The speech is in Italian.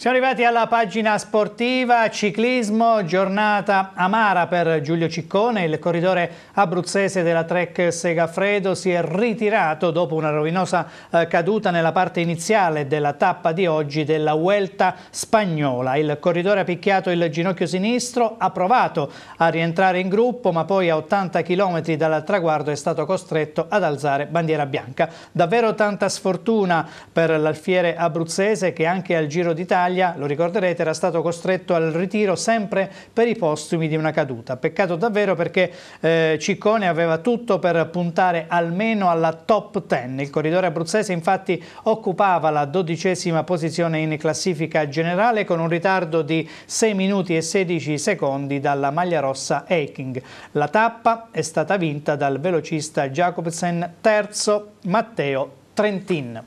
Siamo arrivati alla pagina sportiva, ciclismo, giornata amara per Giulio Ciccone, il corridore abruzzese della Trek Segafredo si è ritirato dopo una rovinosa eh, caduta nella parte iniziale della tappa di oggi della Vuelta spagnola. Il corridore ha picchiato il ginocchio sinistro, ha provato a rientrare in gruppo ma poi a 80 km dal traguardo è stato costretto ad alzare bandiera bianca. Davvero tanta sfortuna per l'alfiere abruzzese che anche al Giro d'Italia Italia, lo ricorderete, era stato costretto al ritiro sempre per i postumi di una caduta. Peccato davvero perché eh, Ciccone aveva tutto per puntare almeno alla top 10. Il corridore abruzzese infatti occupava la dodicesima posizione in classifica generale con un ritardo di 6 minuti e 16 secondi dalla maglia rossa Eiking. La tappa è stata vinta dal velocista Jacobsen terzo Matteo Trentin.